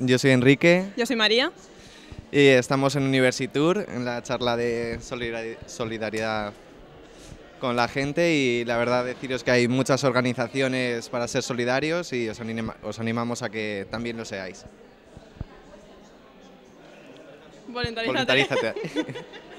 Yo soy Enrique. Yo soy María. Y estamos en Universitour, en la charla de solidaridad con la gente y la verdad deciros que hay muchas organizaciones para ser solidarios y os, animamos a que también lo seáis.